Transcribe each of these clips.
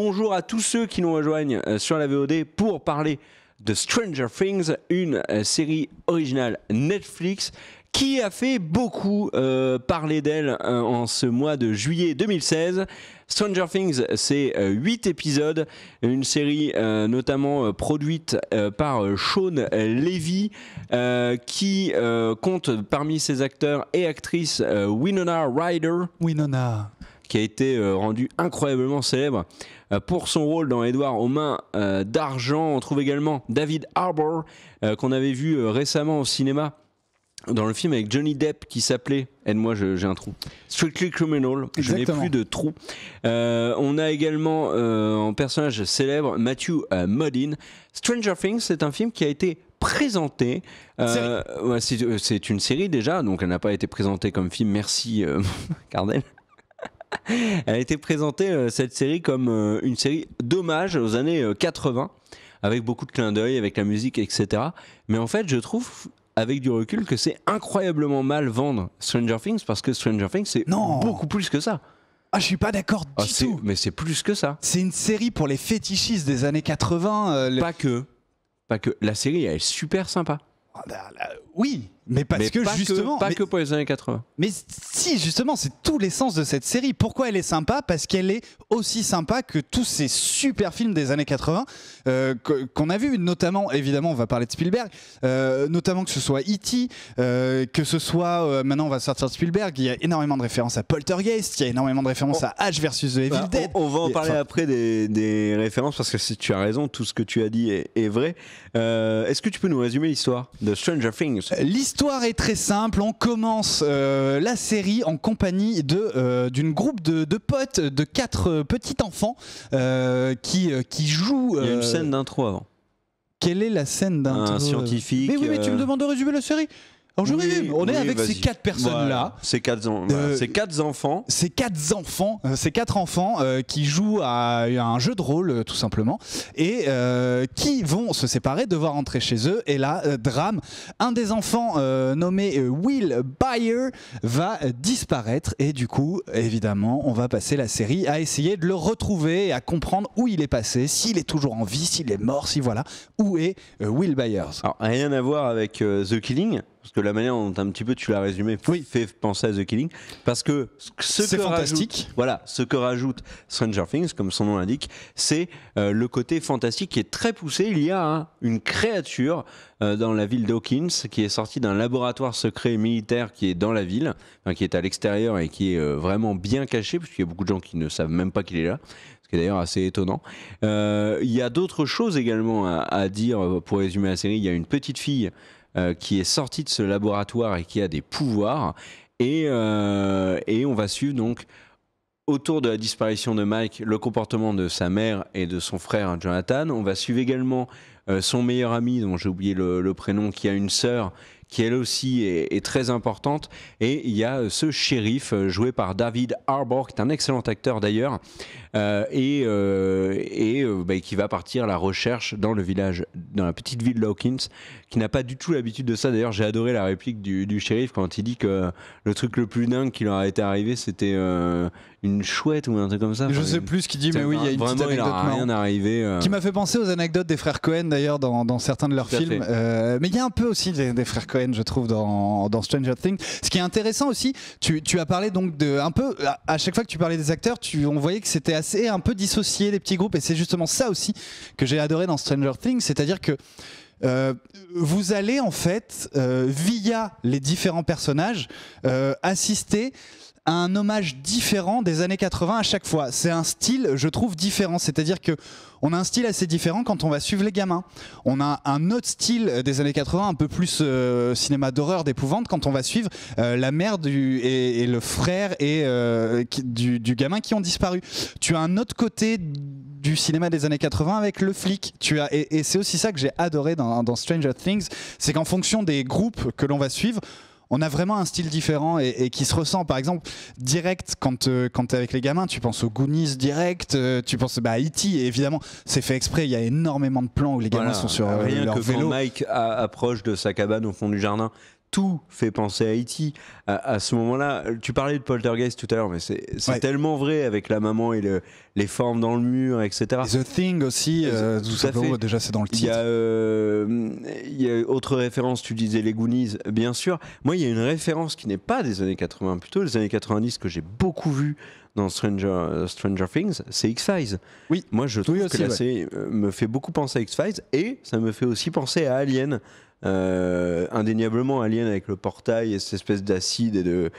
Bonjour à tous ceux qui nous rejoignent euh, sur la VOD pour parler de Stranger Things, une euh, série originale Netflix qui a fait beaucoup euh, parler d'elle en ce mois de juillet 2016. Stranger Things, c'est 8 épisodes, une série notamment produite par Sean Levy, qui compte parmi ses acteurs et actrices Winona Ryder. Winona qui a été euh, rendu incroyablement célèbre euh, pour son rôle dans Edouard aux mains euh, d'argent. On trouve également David Harbour, qu'on avait vu récemment au cinéma dans le film avec Johnny Depp qui s'appelait aide-moi j'ai un trou Strictly Criminal je n'ai plus de trou on a également en personnage célèbre Matthew Modine Stranger Things c'est un film qui a été présenté c'est une série déjà donc elle n'a pas été présentée comme film merci Cardel elle a été présentée, euh, cette série, comme euh, une série d'hommage aux années 80, euh, avec beaucoup de clins d'œil, avec la musique, etc. Mais en fait, je trouve avec du recul que c'est incroyablement mal vendre Stranger Things parce que Stranger Things c'est beaucoup plus que ça. Ah, je suis pas d'accord ah, du tout. Mais c'est plus que ça. C'est une série pour les fétichistes des années 80. Pas que. Pas que. La série, elle est super sympa. Ah, bah, oui, mais parce que justement. Que, pas que pour les années 80. Mais si, justement, c'est tout l'essence de cette série. Pourquoi elle est sympa Parce qu'elle est aussi sympa que tous ces super films des années 80 euh, qu'on a vus, notamment, évidemment, on va parler de Spielberg, euh, notamment que ce soit E.T., euh, que ce soit. maintenant, on va sortir de Spielberg, il y a énormément de références à Poltergeist, il y a énormément de références oh. à H versus The Evil bah, Dead. On, va en parler après des, références parce que si tu as raison, tout ce que tu as dit est, est vrai. Est-ce que tu peux nous résumer l'histoire de Stranger Things L'histoire est très simple. On commence euh, la série en compagnie de euh, d'une groupe de, de, potes de quatre euh, petits enfants qui qui jouent. une scène d'intro avant. Quelle est la scène d'intro Un scientifique. Mais oui, mais tu me demandes de résumer la série on est avec ces quatre personnes-là. Ces, quatre, quatre enfants. Euh, ces quatre enfants, ces quatre enfants euh, euh, qui jouent à, un jeu de rôle, tout simplement, et qui vont se séparer, devoir rentrer chez eux. Et là, drame, un des enfants nommé Will Byers va disparaître. Et du coup, évidemment, on va passer la série à essayer de le retrouver, à comprendre où il est passé, s'il est toujours en vie, s'il est mort, si voilà, où est Will Byers. Alors, rien à voir avec The Killing parce que la manière dont un petit peu tu l'as résumé oui. fait penser à The Killing, parce que ce que fantastique. Rajoute, voilà, ce que rajoute Stranger Things, comme son nom l'indique, c'est euh, le côté fantastique qui est très poussé. Il y a hein, une créature euh, dans la ville d'Hawkins qui est sortie d'un laboratoire secret militaire qui est dans la ville, qui est à l'extérieur et qui est euh, vraiment bien caché, qu'il y a beaucoup de gens qui ne savent même pas qu'il est là ce qui est d'ailleurs assez étonnant. Il y a d'autres choses également à, dire pour résumer la série. Il y a une petite fille euh, qui est sorti de ce laboratoire et qui a des pouvoirs. Et, euh, et on va suivre donc autour de la disparition de Mike le comportement de sa mère et de son frère Jonathan. On va suivre également euh, son meilleur ami, dont j'ai oublié le, prénom, qui a une sœur qui elle aussi est, très importante. Et il y a ce shérif joué par David Harbour, qui est un excellent acteur d'ailleurs, euh, et, euh, euh, bah, qui va partir à la recherche dans le village, dans la petite ville Hawkins, qui n'a pas du tout l'habitude de ça. D'ailleurs, j'ai adoré la réplique du, shérif quand il dit que le truc le plus dingue qui leur a été arrivé, c'était une chouette ou un truc comme ça. Je sais plus ce qu'il dit, mais oui, il y a une petite rien arrivé, Qui m'a fait penser aux anecdotes des frères Cohen d'ailleurs dans, certains de leurs films. mais il y a un peu aussi des, frères Cohen, je trouve, dans, Stranger Things. Ce qui est intéressant aussi, tu, as parlé donc de un peu à, chaque fois que tu parlais des acteurs, tu on voyait que c'était et un peu dissocier les petits groupes et c'est justement ça aussi que j'ai adoré dans Stranger Things, c'est-à-dire que euh, vous allez en fait, euh, via les différents personnages, euh, assister un hommage différent des années 80 à chaque fois. C'est un style, je trouve, différent. C'est-à-dire que on a un style assez différent quand on va suivre les gamins. On a un autre style des années 80, un peu plus euh, cinéma d'horreur, d'épouvante, quand on va suivre euh, la mère et, le frère et, euh, du, gamin qui ont disparu. Tu as un autre côté du cinéma des années 80 avec le flic. Tu as, et, c'est aussi ça que j'ai adoré dans Stranger Things, c'est qu'en fonction des groupes que l'on va suivre, on a vraiment un style différent et, qui se ressent. Par exemple, direct, quand, euh, quand avec les gamins, tu penses aux Goonies direct, euh, tu penses bah, à e E.T. évidemment, c'est fait exprès. Il y a énormément de plans où les gamins sont sur euh, rien que Mike approche de sa cabane au fond du jardin tout fait penser à Haïti. E à, ce moment-là, tu parlais de Poltergeist tout à l'heure, mais c'est tellement vrai avec la maman et les formes dans le mur, etc. The Thing aussi, euh, tout, ça déjà c'est dans le titre. Euh, il y, a, autre référence, tu disais les Goonies, bien sûr. Moi, il y a une référence qui n'est pas des années 80, plutôt des années 90 que j'ai beaucoup vu dans Stranger, Stranger Things, c'est X-Files. Oui. Moi, je trouve que ça euh, me fait beaucoup penser à X-Files et ça me fait aussi penser à Alien. Euh, indéniablement Alien avec le portail et cette espèce d'acide et de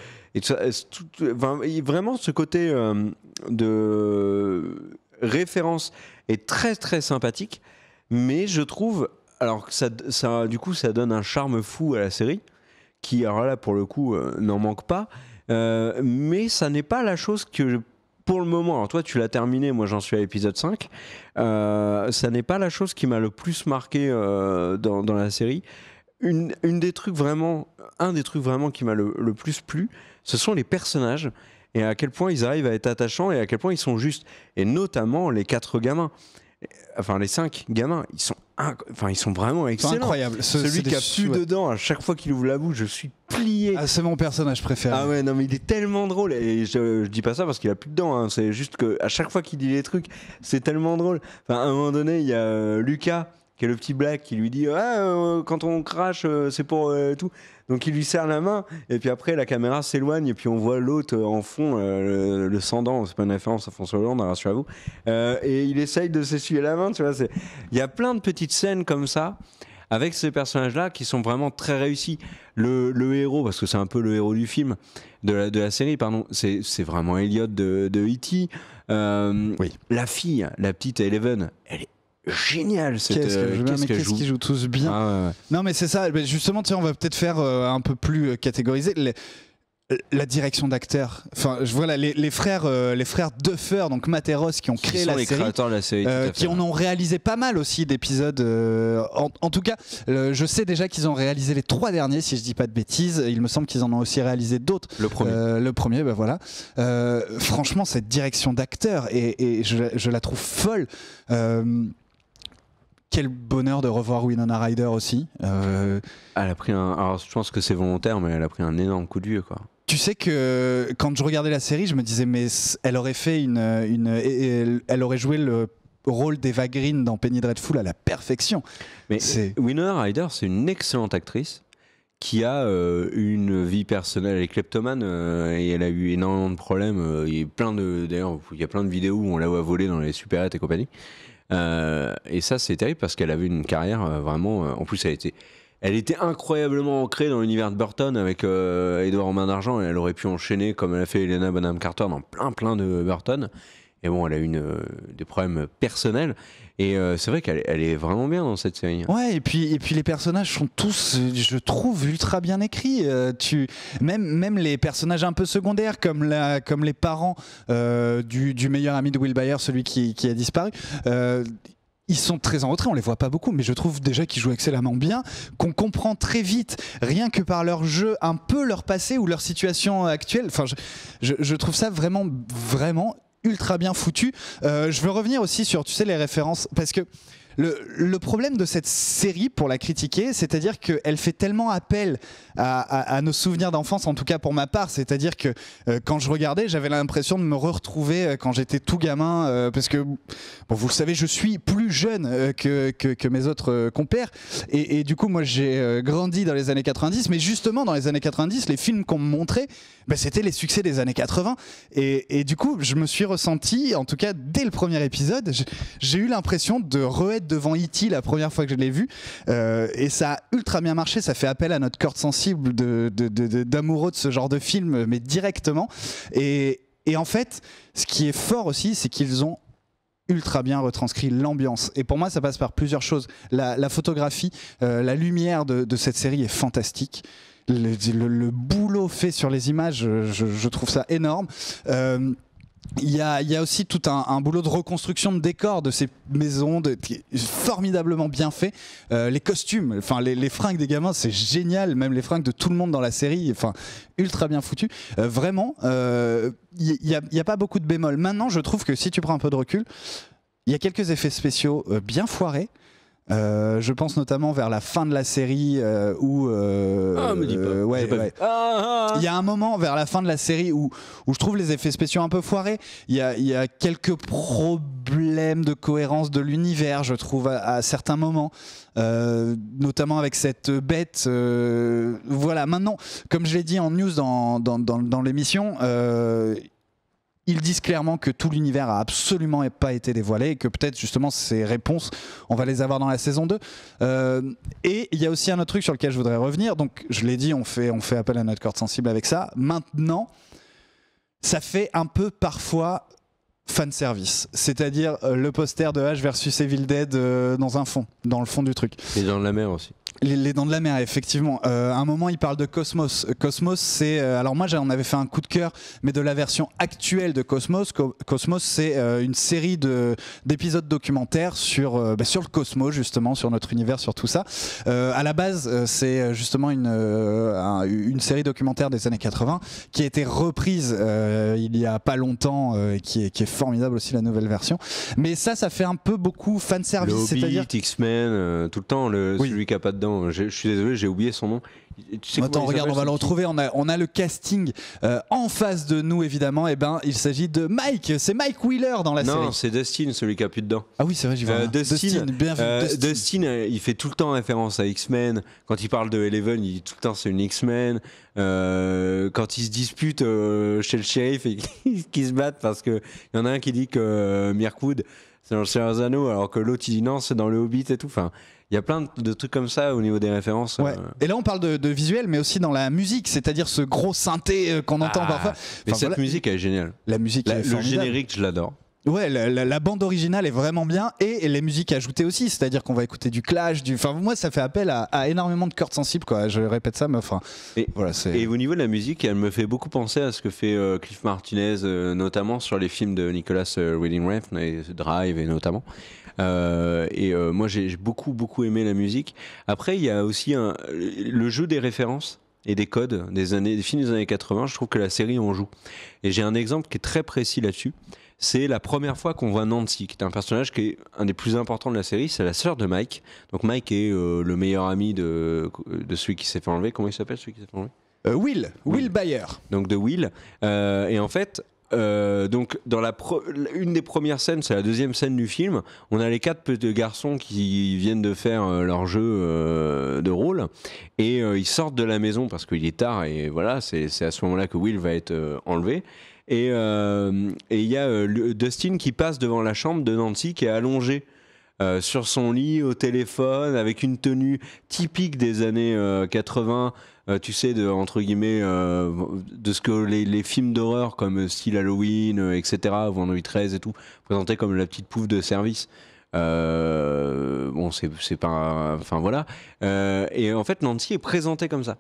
tout, vraiment ce côté euh, de référence est très très sympathique mais je trouve alors que ça, ça, du coup ça donne un charme fou à la série qui alors là pour le coup n'en manque pas euh, mais ça n'est pas la chose que pour le moment, alors toi tu l'as terminé, moi j'en suis à l'épisode 5, euh, ça n'est pas la chose qui m'a le plus marqué euh, dans, la série. Une, des trucs vraiment, un des trucs vraiment qui m'a le, le, plus plu, ce sont les personnages et à quel point ils arrivent à être attachants et à quel point ils sont justes. Et notamment les quatre gamins, enfin les cinq gamins, ils sont Enfin, ils sont vraiment excellents. Incroyable. Celui qui a plus de dedans, à chaque fois qu'il ouvre la bouche, je suis plié. Ah, c'est mon personnage préféré. Ah ouais, non, mais il est tellement drôle. Et je, dis pas ça parce qu'il a plus de dents. Hein. C'est juste que à chaque fois qu'il dit les trucs, c'est tellement drôle. Enfin, à un moment donné, il y a euh, Lucas qui le petit black qui lui dit ah, euh, quand on crache euh, c'est pour euh, tout donc il lui serre la main et puis après la caméra s'éloigne et puis on voit l'autre en fond le, cendant c'est pas une référence à François Hollande hein, rassurez-vous et il essaye de s'essuyer la main tu vois il y a plein de petites scènes comme ça avec ces personnages-là qui sont vraiment très réussis. Le, héros, parce que c'est un peu le héros du film, de la, de la série, pardon, c'est vraiment Elliot de, de E.T. oui. La fille, la petite Eleven, elle est génial. qu'est-ce que euh, qu'est-ce qu'ils jouent tous bien. Ah, non, mais c'est ça. Justement, tiens on va peut-être faire euh, un peu plus euh, catégorisé. la direction d'acteur. Enfin, je voilà les, les frères, les frères Duffer, donc Materos qui ont créé la, série, qui en ont réalisé pas mal aussi d'épisodes. en, tout cas, je sais déjà qu'ils ont réalisé les trois derniers, si je dis pas de bêtises. Il me semble qu'ils en ont aussi réalisé d'autres. Le premier. le premier, ben voilà. franchement, cette direction d'acteur et, je, je, la trouve folle quel bonheur de revoir Winona Ryder aussi. Euh, elle a pris un. je pense que c'est volontaire, mais elle a pris un énorme coup de vieux, quoi. Tu sais que quand je regardais la série, je me disais, mais elle aurait fait une. Elle aurait joué le rôle d'Eva Green dans Penny Dreadful à la perfection. Mais Winona Ryder, c'est une excellente actrice qui a euh, une vie personnelle. Elle euh, et elle a eu énormément de problèmes. il y a plein de, d'ailleurs, il y a plein de vidéos où on la voit voler dans les supérettes et compagnie. Euh, et ça, c'est terrible parce qu'elle avait une carrière euh, vraiment. Euh, en plus, elle était, elle était incroyablement ancrée dans l'univers de Burton avec Edouard romain d'argent. Et elle aurait pu enchaîner comme elle a fait Elena Bonham Carter dans plein plein de Burton. Et bon, elle a eu une, euh, des problèmes personnels. Et euh, c'est vrai qu'elle elle est vraiment bien dans cette série. Ouais, et puis, et puis les personnages sont tous, je trouve, ultra bien écrits. Euh, tu, même, même les personnages un peu secondaires, comme, la, comme les parents du, du, meilleur ami de Will Byer celui qui, qui a disparu ils sont très en retrait, on les voit pas beaucoup, mais je trouve déjà qu'ils jouent excellemment bien, qu'on comprend très vite, rien que par leur jeu, un peu leur passé ou leur situation actuelle. Enfin, je, je trouve ça vraiment, vraiment ultra bien foutu. Euh, je veux revenir aussi sur, tu sais, les références, parce que le, problème de cette série, pour la critiquer, c'est-à-dire qu'elle fait tellement appel à, nos souvenirs d'enfance, en tout cas pour ma part, c'est-à-dire que euh, quand je regardais, j'avais l'impression de me retrouver euh, quand j'étais tout gamin, euh, parce que, vous le savez, je suis plus jeune que, que, mes autres compères, et, du coup, moi, j'ai grandi dans les années 90, mais justement, dans les années 90, les films qu'on me montrait, ben, c'était les succès des années 80, et, et, du coup, je me suis ressenti, en tout cas, dès le premier épisode, j'ai eu l'impression de re -être devant E.T. la première fois que je l'ai vu. Euh, et ça a ultra bien marché. Ça fait appel à notre corde sensible d'amoureux de, de, de, ce genre de film, mais directement. Et, et en fait, ce qui est fort aussi, c'est qu'ils ont ultra bien retranscrit l'ambiance. Et pour moi, ça passe par plusieurs choses. La, photographie, euh, la lumière de, cette série est fantastique. Le, boulot fait sur les images, je, trouve ça énorme. Euh, il y, a, aussi tout un, boulot de reconstruction de décor de ces maisons, de, formidablement bien fait. Euh, les costumes, enfin les, fringues des gamins, c'est génial. Même les fringues de tout le monde dans la série, enfin ultra bien foutu. Euh, vraiment, euh, il n'y a, a, pas beaucoup de bémols. Maintenant, je trouve que si tu prends un peu de recul, il y a quelques effets spéciaux bien foirés. Euh, je pense notamment vers la fin de la série où. Il y a un moment vers la fin de la série où, où je trouve les effets spéciaux un peu foirés. Il y a, y a, quelques problèmes de cohérence de l'univers, je trouve, à, certains moments. Euh, notamment avec cette bête. Euh, voilà, maintenant, comme je l'ai dit en news dans, dans, dans, dans l'émission, ils disent clairement que tout l'univers a absolument pas été dévoilé et que peut-être justement ces réponses, on va les avoir dans la saison 2. Euh, et il y a aussi un autre truc sur lequel je voudrais revenir. Donc, je l'ai dit, on fait, on fait appel à notre corde sensible avec ça. Maintenant, ça fait un peu parfois fan service, c'est-à-dire euh, le poster de H versus Evil Dead euh, dans un fond, dans le fond du truc. Et dans la mer aussi les, dents de la mer, effectivement. Euh, à un moment, il parle de Cosmos. Cosmos, c'est. Euh, alors, moi, j'en avais fait un coup de cœur, mais de la version actuelle de Cosmos. Cosmos, c'est euh, une série d'épisodes documentaires sur, euh, bah, sur le cosmos, justement, sur notre univers, sur tout ça. à la base, c'est justement une, une série documentaire des années 80 qui a été reprise il y a pas longtemps et qui est, qui est, formidable aussi, la nouvelle version. Mais ça, ça fait un peu beaucoup fanservice. C'est-à-dire. X-Men, tout le temps, le, celui qui a pas dedans je suis désolé, j'ai oublié son nom. Attends, regarde, on va le retrouver. On a, le casting euh, en face de nous, évidemment. Et eh ben, il s'agit de Mike. C'est Mike Wheeler dans la série. Non, c'est Dustin, celui qui a plus dedans. Ah oui, c'est vrai, j'y vois. Euh, Dustin, bien euh, Dustin. il fait tout le temps référence à X-Men. Quand il parle de Eleven, il dit tout le temps c'est une X-Men. quand ils se disputent chez le shérif et se battent parce qu'il y en a un qui dit que Mirkwood, c'est dans le Seigneur alors que l'autre il dit non, c'est dans le Hobbit et tout. Enfin. Il y a plein de, trucs comme ça au niveau des références. Euh. Et là, on parle de, visuel, mais aussi dans la musique, c'est-à-dire ce gros synthé euh, qu'on entend ah. parfois. Enfin, mais cette musique, elle est géniale. La musique, le générique, je l'adore. Ouais, la, bande originale est vraiment bien et, les musiques ajoutées aussi, c'est-à-dire qu'on va écouter du clash, du. Enfin, moi, ça fait appel à, énormément de cordes sensibles, quoi. Je répète ça, mais enfin. Et, voilà, et au niveau de la musique, elle me fait beaucoup penser à ce que fait euh, Cliff Martinez, notamment sur les films de Nicolas euh, Winding Refn Drive, et notamment. Euh, et euh, moi, j'ai beaucoup, beaucoup aimé la musique. Après, il y a aussi le jeu des références et des codes des années des films des années 80 je trouve que la série en joue et j'ai un exemple qui est très précis là-dessus c'est la première fois qu'on voit Nancy qui est un personnage qui est un des plus importants de la série c'est la sœur de Mike donc Mike est euh, le meilleur ami de, de celui qui s'est fait enlever comment il s'appelle celui qui s'est fait enlever Will, Will Bayer. Donc de Will. et en fait, euh, donc, dans la une des premières scènes, c'est la deuxième scène du film. On a les quatre petits garçons qui viennent de faire euh, leur jeu euh, de rôle et ils sortent de la maison parce qu'il est tard et voilà, c'est à ce moment-là que Will va être enlevé. Et il y a Dustin qui passe devant la chambre de Nancy qui est allongée sur son lit, au téléphone, avec une tenue typique des années 80, euh, tu sais, de, entre guillemets, euh, de ce que les, films d'horreur comme euh, style Halloween, etc., Vendredi 13 et tout, présentaient comme la petite pouffe de service. bon, c'est pas. Enfin voilà. et en fait, Nancy est présentée comme ça.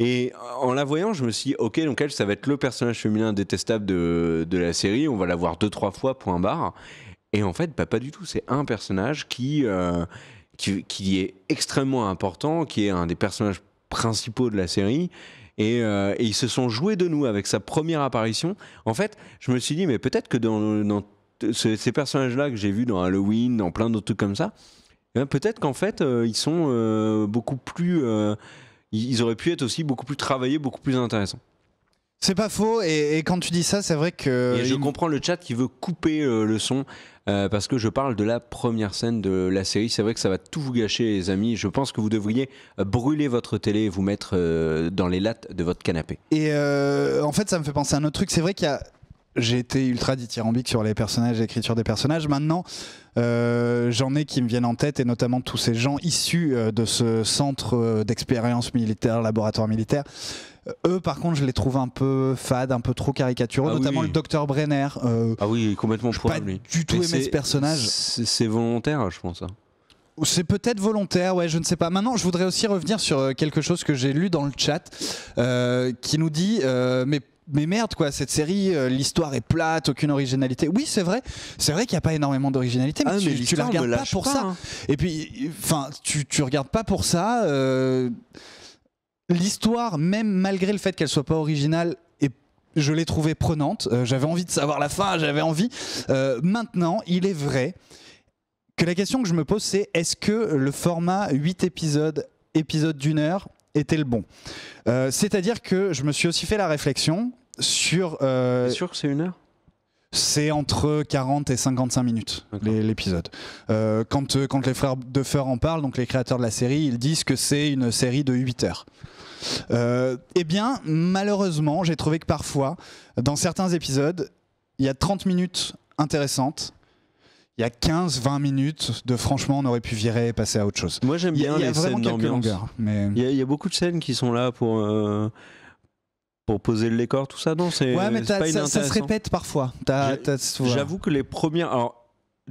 Et en la voyant, je me suis dit, ok, donc elle, ça va être le personnage féminin détestable de, de la série. On va la voir deux, trois fois, point barre. Et en fait, bah, pas du tout. C'est un personnage qui, qui, qui, est extrêmement important, qui est un des personnages principaux de la série. Euh, et, ils se sont joués de nous avec sa première apparition. En fait, je me suis dit, mais peut-être que dans, ces personnages-là que j'ai vus dans Halloween, dans plein d'autres trucs comme ça, eh ben, peut-être qu'en fait, euh, ils sont euh, beaucoup plus. ils auraient pu être aussi beaucoup plus travaillés, beaucoup plus intéressants. C'est pas faux, et, quand tu dis ça, c'est vrai que. Et je comprends le chat qui veut couper euh, le son. Euh, parce que je parle de la première scène de la série. C'est vrai que ça va tout vous gâcher, les amis. Je pense que vous devriez euh, brûler votre télé et vous mettre dans les lattes de votre canapé. Et en fait, ça me fait penser à un autre truc. C'est vrai qu'il y a. J'ai été ultra dithyrambique sur les personnages, l'écriture des personnages. Maintenant, j'en ai qui me viennent en tête, et notamment tous ces gens issus de ce centre d'expérience militaire, laboratoire militaire, euh, eux, par contre, je les trouve un peu fades, un peu trop caricaturaux, ah notamment le docteur Brenner. Euh, ah oui, complètement Pas lui. du tout aimé ce personnage. C'est volontaire, je pense. Hein. C'est peut-être volontaire, ouais, je ne sais pas. Maintenant, je voudrais aussi revenir sur euh, quelque chose que j'ai lu dans le chat qui nous dit mais merde quoi cette série l'histoire est plate aucune originalité oui c'est vrai c'est vrai qu'il n'y a pas énormément d'originalité mais, ah, tu, la regardes pas pour ça hein. et puis enfin tu, tu regardes pas pour ça euh, l'histoire, même malgré le fait qu'elle soit pas originale, et je l'ai trouvée prenante. Euh, j'avais envie de savoir la fin, j'avais envie. Euh, maintenant, il est vrai que la question que je me pose, c'est est-ce que le format 8 épisodes, épisode d'une heure, était le bon euh, C'est-à-dire que je me suis aussi fait la réflexion sur. C'est sûr que c'est une heure c'est entre 40 et 55 minutes l'épisode. quand, quand les frères Feur en parlent, donc les créateurs de la série, ils disent que c'est une série de 8 heures. Euh, eh bien, malheureusement, j'ai trouvé que parfois, dans certains épisodes, il y a 30 minutes intéressantes, il y a 15-20 minutes de franchement on aurait pu virer et passer à autre chose. Moi j'aime bien y les scènes Mais... Il, il y, a beaucoup de scènes qui sont là pour... Euh, pour poser le décor, tout ça, non, c'est ouais, mais pas ça, ça, se répète parfois. J'avoue que les premières. Alors,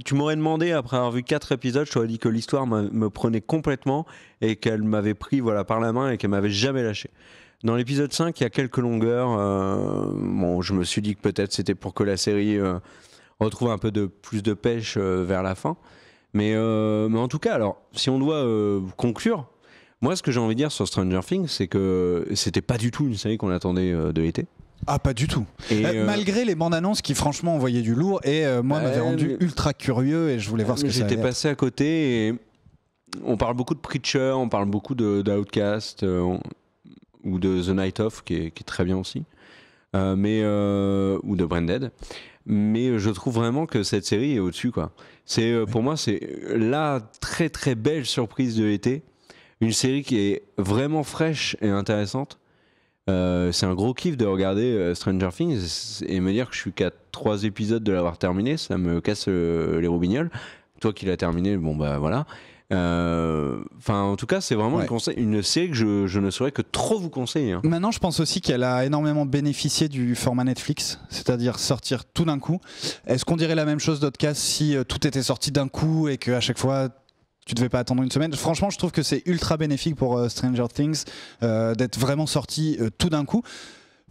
tu m'aurais demandé, après avoir vu quatre épisodes, je t'aurais dit que l'histoire me prenait complètement et qu'elle m'avait pris voilà, par la main et qu'elle m'avait jamais lâché. Dans l'épisode 5, il y a quelques longueurs. Euh, bon, je me suis dit que peut-être c'était pour que la série euh, retrouve un peu de, plus de pêche euh, vers la fin. Mais, en tout cas, alors, si on doit conclure, moi, ce que j'ai envie de dire sur Stranger Things, c'est que c'était pas du tout une série qu'on attendait de l'été. Ah, pas du tout. Euh, euh, malgré les bandes annonces qui, franchement, envoyaient du lourd et euh, moi, m'avait bah, rendu ultra curieux et je voulais voir ce que c'était. J'étais passé à côté et on parle beaucoup de Preacher, on parle beaucoup d'Outcast ou de The Night Of qui est, très bien aussi, mais, ou de Branded. Mais je trouve vraiment que cette série est au-dessus. quoi. C'est Pour moi, c'est la très très belle surprise de l'été. Une série qui est vraiment fraîche et intéressante euh, c'est un gros kiff de regarder euh, Stranger Things et me dire que je suis qu'à trois épisodes de l'avoir terminé, ça me casse euh, les roubignoles, Toi qui l'as terminé, bon bah voilà. Enfin, en tout cas, c'est vraiment une, série que je, ne saurais que trop vous conseiller. Hein. Maintenant, je pense aussi qu'elle a énormément bénéficié du format Netflix, c'est-à-dire sortir tout d'un coup. Est-ce qu'on dirait la même chose cas si tout était sorti d'un coup et qu'à chaque fois tu devais pas attendre une semaine. Franchement, je trouve que c'est ultra bénéfique pour euh, Stranger Things euh, d'être vraiment sorti euh, tout d'un coup.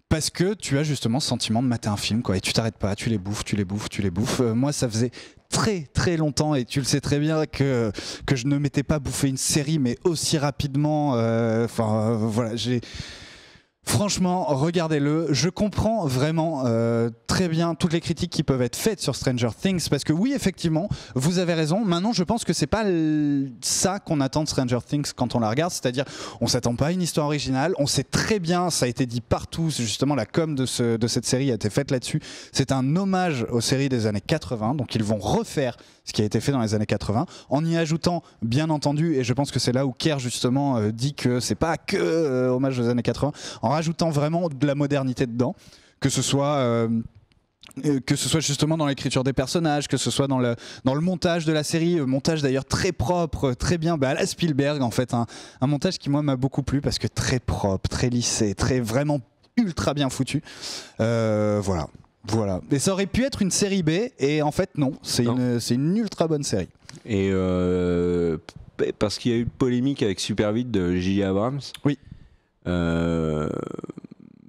Parce que tu as justement ce sentiment de mater un film, quoi. Et tu t'arrêtes pas, tu les bouffes, tu les bouffes, tu les bouffes. moi, ça faisait très très longtemps et tu le sais très bien que que je ne m'étais pas bouffé une série mais aussi rapidement enfin voilà j'ai Franchement, regardez-le. Je comprends vraiment euh, très bien toutes les critiques qui peuvent être faites sur Stranger Things parce que oui, effectivement, vous avez raison. Maintenant, je pense que c'est pas ça qu'on attend de Stranger Things quand on la regarde, c'est-à-dire on s'attend pas à une histoire originale. On sait très bien, ça a été dit partout. Justement, la com de, cette série a été faite là-dessus. C'est un hommage aux séries des années 80, donc ils vont refaire ce qui a été fait dans les années 80 en y ajoutant, bien entendu, et je pense que c'est là où Kerr justement euh, dit que c'est pas que euh, hommage aux années 80 rajoutant vraiment de la modernité dedans, que ce soit... Euh, euh, que ce soit justement dans l'écriture des personnages, que ce soit dans le, dans le montage de la série, euh, montage d'ailleurs très propre, très bien, bah à la Spielberg en fait, hein. un, montage qui moi m'a beaucoup plu parce que très propre, très lissé, très vraiment ultra bien foutu. voilà. Voilà. Et ça aurait pu être une série B, et en fait non, c'est une, une, ultra bonne série. Et parce qu'il y a eu une polémique avec Super Vite de J. Abrams. Oui. Euh,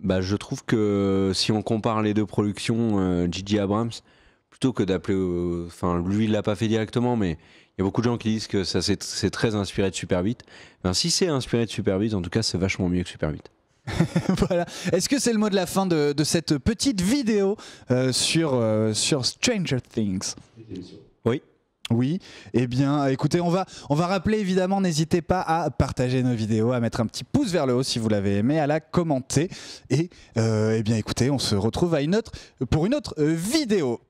bah, je trouve que si on compare les deux productions, Gigi euh, Abrams, plutôt que d'appeler. Enfin, lui, il l'a pas fait directement, mais il y a beaucoup de gens qui disent que ça c'est très inspiré de Super 8. Ben, si c'est inspiré de Super 8, en tout cas, c'est vachement mieux que Super 8. voilà. Est-ce que c'est le mot de la fin de, cette petite vidéo euh, sur, sur Stranger Things Oui. Oui, eh bien, écoutez, on va, on va rappeler évidemment, n'hésitez pas à partager nos vidéos, à mettre un petit pouce vers le haut si vous l'avez aimé, à la commenter. Et euh, eh bien, écoutez, on se retrouve pour une autre euh, vidéo.